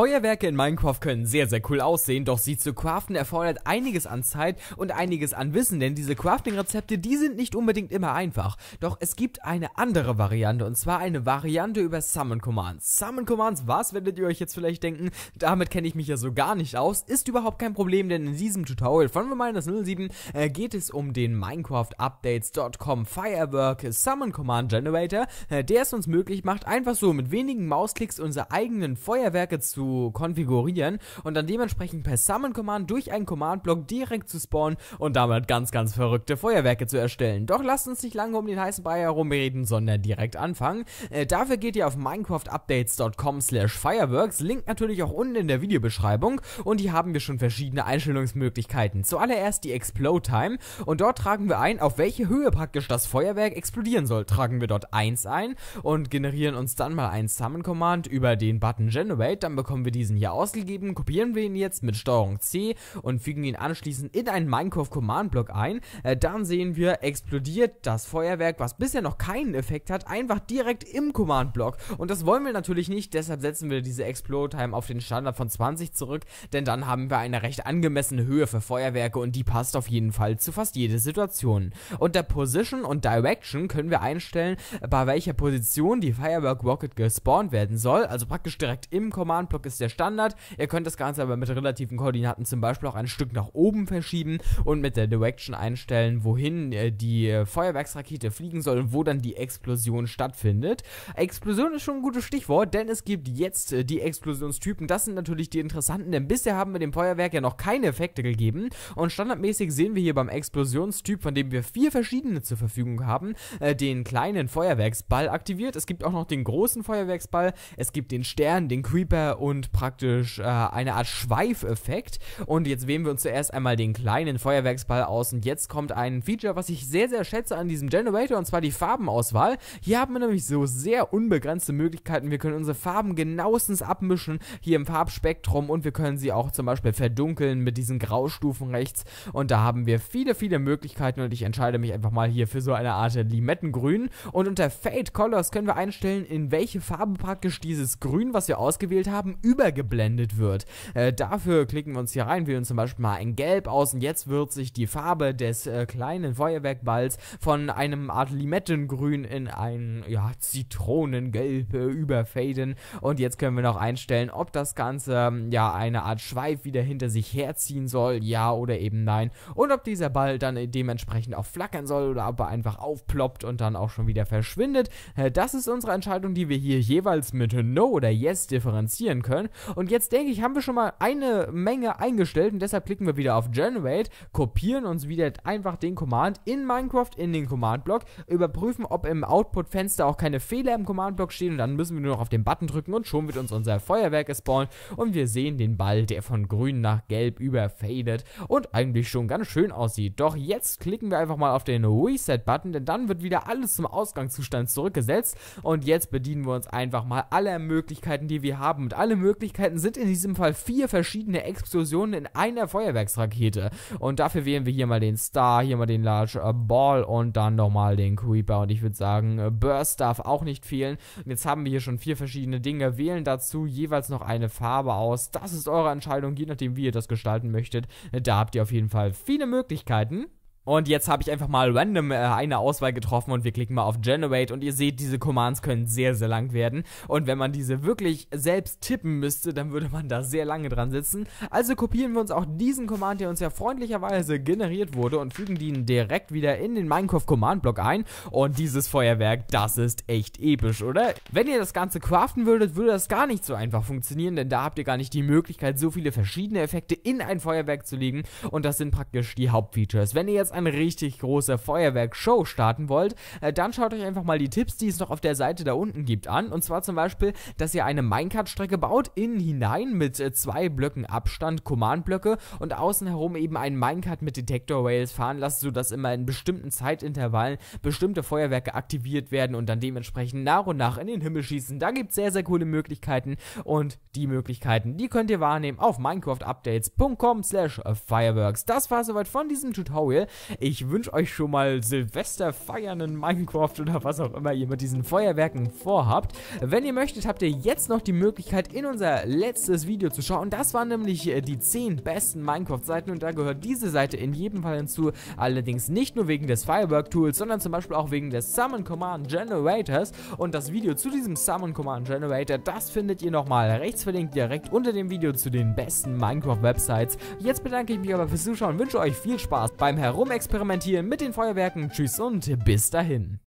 Feuerwerke in Minecraft können sehr, sehr cool aussehen, doch sie zu craften erfordert einiges an Zeit und einiges an Wissen, denn diese Crafting-Rezepte, die sind nicht unbedingt immer einfach. Doch es gibt eine andere Variante und zwar eine Variante über Summon Commands. Summon Commands, was werdet ihr euch jetzt vielleicht denken? Damit kenne ich mich ja so gar nicht aus. Ist überhaupt kein Problem, denn in diesem Tutorial von Minus07 äh, geht es um den Minecraft-Updates.com Firework Summon Command Generator, äh, der es uns möglich macht, einfach so mit wenigen Mausklicks unsere eigenen Feuerwerke zu konfigurieren und dann dementsprechend per Summon Command durch einen Command Block direkt zu spawnen und damit ganz, ganz verrückte Feuerwerke zu erstellen. Doch lasst uns nicht lange um den heißen Brei herumreden, sondern direkt anfangen. Äh, dafür geht ihr auf minecraftupdates.com slash fireworks, Link natürlich auch unten in der Videobeschreibung und hier haben wir schon verschiedene Einstellungsmöglichkeiten. Zuallererst die Explode Time und dort tragen wir ein, auf welche Höhe praktisch das Feuerwerk explodieren soll. Tragen wir dort 1 ein und generieren uns dann mal ein Summon Command über den Button Generate, dann bekommen bekommen wir diesen hier ausgegeben, kopieren wir ihn jetzt mit Steuerung C und fügen ihn anschließend in einen Minecraft Command Block ein. Äh, dann sehen wir, explodiert das Feuerwerk, was bisher noch keinen Effekt hat, einfach direkt im Command Block. Und das wollen wir natürlich nicht, deshalb setzen wir diese Explode Time auf den Standard von 20 zurück, denn dann haben wir eine recht angemessene Höhe für Feuerwerke und die passt auf jeden Fall zu fast jede Situation. Unter Position und Direction können wir einstellen, äh, bei welcher Position die Firework Rocket gespawnt werden soll, also praktisch direkt im Command Block Block ist der Standard. Ihr könnt das Ganze aber mit relativen Koordinaten zum Beispiel auch ein Stück nach oben verschieben und mit der Direction einstellen, wohin äh, die äh, Feuerwerksrakete fliegen soll und wo dann die Explosion stattfindet. Explosion ist schon ein gutes Stichwort, denn es gibt jetzt äh, die Explosionstypen. Das sind natürlich die interessanten, denn bisher haben wir dem Feuerwerk ja noch keine Effekte gegeben. Und standardmäßig sehen wir hier beim Explosionstyp, von dem wir vier verschiedene zur Verfügung haben, den kleinen Feuerwerksball aktiviert. Es gibt auch noch den großen Feuerwerksball, es gibt den Stern, den Creeper und und praktisch äh, eine Art Schweifeffekt. Und jetzt wählen wir uns zuerst einmal den kleinen Feuerwerksball aus. Und jetzt kommt ein Feature, was ich sehr, sehr schätze an diesem Generator, und zwar die Farbenauswahl. Hier haben wir nämlich so sehr unbegrenzte Möglichkeiten. Wir können unsere Farben genauestens abmischen, hier im Farbspektrum, und wir können sie auch zum Beispiel verdunkeln mit diesen Graustufen rechts. Und da haben wir viele, viele Möglichkeiten. Und ich entscheide mich einfach mal hier für so eine Art Limettengrün. Und unter Fade Colors können wir einstellen, in welche Farbe praktisch dieses Grün, was wir ausgewählt haben, übergeblendet wird. Äh, dafür klicken wir uns hier rein, wählen zum Beispiel mal ein Gelb aus und jetzt wird sich die Farbe des äh, kleinen Feuerwerkballs von einem Art Limettengrün in ein ja, Zitronengelb äh, überfaden und jetzt können wir noch einstellen, ob das Ganze ähm, ja eine Art Schweif wieder hinter sich herziehen soll, ja oder eben nein und ob dieser Ball dann äh, dementsprechend auch flackern soll oder ob er einfach aufploppt und dann auch schon wieder verschwindet. Äh, das ist unsere Entscheidung, die wir hier jeweils mit No oder Yes differenzieren können können. Und jetzt denke ich, haben wir schon mal eine Menge eingestellt und deshalb klicken wir wieder auf Generate, kopieren uns wieder einfach den Command in Minecraft in den Command-Block, überprüfen, ob im Output-Fenster auch keine Fehler im Command-Block stehen und dann müssen wir nur noch auf den Button drücken und schon wird uns unser Feuerwerk gespawnt und wir sehen den Ball, der von grün nach gelb überfadet und eigentlich schon ganz schön aussieht. Doch jetzt klicken wir einfach mal auf den Reset-Button, denn dann wird wieder alles zum Ausgangszustand zurückgesetzt und jetzt bedienen wir uns einfach mal aller Möglichkeiten, die wir haben und allem Möglichkeiten sind in diesem Fall vier verschiedene Explosionen in einer Feuerwerksrakete. Und dafür wählen wir hier mal den Star, hier mal den Large äh, Ball und dann nochmal den Creeper. Und ich würde sagen, äh, Burst darf auch nicht fehlen. Und jetzt haben wir hier schon vier verschiedene Dinge. Wählen dazu jeweils noch eine Farbe aus. Das ist eure Entscheidung, je nachdem, wie ihr das gestalten möchtet. Da habt ihr auf jeden Fall viele Möglichkeiten. Und jetzt habe ich einfach mal random äh, eine Auswahl getroffen und wir klicken mal auf Generate und ihr seht, diese Commands können sehr, sehr lang werden. Und wenn man diese wirklich selbst tippen müsste, dann würde man da sehr lange dran sitzen. Also kopieren wir uns auch diesen Command, der uns ja freundlicherweise generiert wurde und fügen den direkt wieder in den Minecraft-Command-Block ein. Und dieses Feuerwerk, das ist echt episch, oder? Wenn ihr das Ganze craften würdet, würde das gar nicht so einfach funktionieren, denn da habt ihr gar nicht die Möglichkeit, so viele verschiedene Effekte in ein Feuerwerk zu legen. Und das sind praktisch die Hauptfeatures. Wenn ihr jetzt jetzt eine richtig große Feuerwerk-Show starten wollt, äh, dann schaut euch einfach mal die Tipps, die es noch auf der Seite da unten gibt, an. Und zwar zum Beispiel, dass ihr eine Minecart-Strecke baut, innen hinein mit äh, zwei Blöcken Abstand, Command-Blöcke und außen herum eben einen Minecart mit Detector-Rails fahren lasst, sodass immer in bestimmten Zeitintervallen bestimmte Feuerwerke aktiviert werden und dann dementsprechend nach und nach in den Himmel schießen. Da gibt es sehr, sehr coole Möglichkeiten und die Möglichkeiten, die könnt ihr wahrnehmen auf minecraftupdates.com slash fireworks. Das war soweit von diesem Tutorial. Ich wünsche euch schon mal Silvester feiern in Minecraft oder was auch immer ihr mit diesen Feuerwerken vorhabt. Wenn ihr möchtet, habt ihr jetzt noch die Möglichkeit, in unser letztes Video zu schauen. Das waren nämlich äh, die 10 besten Minecraft-Seiten und da gehört diese Seite in jedem Fall hinzu. Allerdings nicht nur wegen des Firework-Tools, sondern zum Beispiel auch wegen des Summon Command Generators. Und das Video zu diesem Summon Command Generator, das findet ihr nochmal rechts verlinkt, direkt unter dem Video zu den besten Minecraft-Websites. Jetzt bedanke ich mich aber fürs Zuschauen, wünsche euch viel Spaß beim Herum Experimentieren mit den Feuerwerken. Tschüss und bis dahin.